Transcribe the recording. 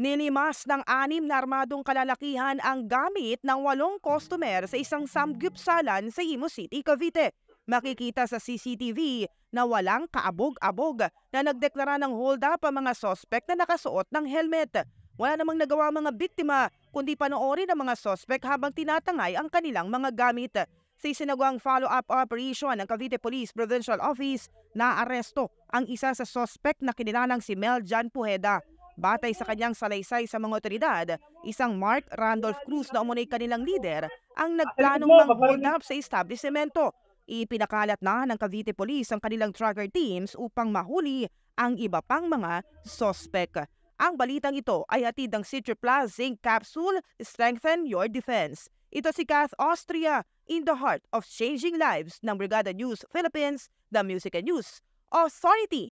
Ninimas ng anim na armadong kalalakihan ang gamit ng walong customer sa isang samgyupsalan sa Imo City, Cavite. Makikita sa CCTV na walang kaabog-abog na nagdeklara ng hold-up ang mga sospek na nakasuot ng helmet. Wala namang nagawa ang mga biktima kundi panoorin ang mga sospek habang tinatangay ang kanilang mga gamit. Sa isinagawang follow-up operation ng Cavite Police Provincial Office, naaresto ang isa sa sospek na kinilalang si Meljan Pujeda. Batay sa kanyang salaysay sa mga otoridad, isang Mark Randolph Cruz na umunay kanilang leader ang nagplanong manghold sa establishmento. Ipinakalat na ng Cavite Police ang kanilang tracker teams upang mahuli ang iba pang mga suspect. Ang balitang ito ay hatid ng Citriplus Zinc Capsule Strengthen Your Defense. Ito si Kath Austria in the heart of changing lives ng Brigada News Philippines, The Music and News Authority.